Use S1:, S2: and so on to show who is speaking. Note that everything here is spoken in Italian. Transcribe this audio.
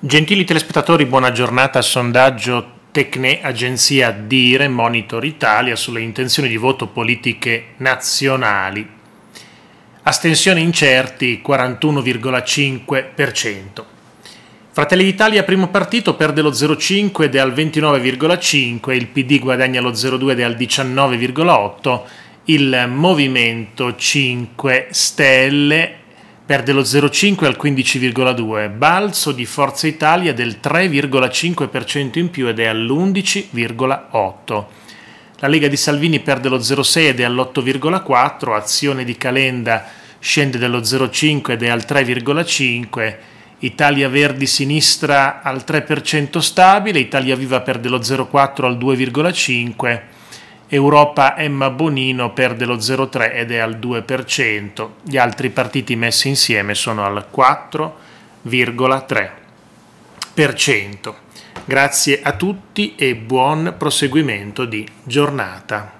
S1: Gentili telespettatori, buona giornata. Sondaggio Tecne Agenzia Dire Monitor Italia sulle intenzioni di voto politiche nazionali. Astensione incerti 41,5%. Fratelli d'Italia primo partito perde lo 0,5 ed è al 29,5, il PD guadagna lo 0,2 ed è al 19,8, il Movimento 5 Stelle perde lo 0,5 al 15,2, balzo di Forza Italia del 3,5% in più ed è all'11,8. La Lega di Salvini perde lo 0,6 ed è all'8,4, azione di Calenda scende dello 0,5 ed è al 3,5, Italia Verdi Sinistra al 3% stabile, Italia Viva perde lo 0,4 al 2,5 Europa Emma Bonino perde lo 0,3 ed è al 2%, gli altri partiti messi insieme sono al 4,3%. Grazie a tutti e buon proseguimento di giornata.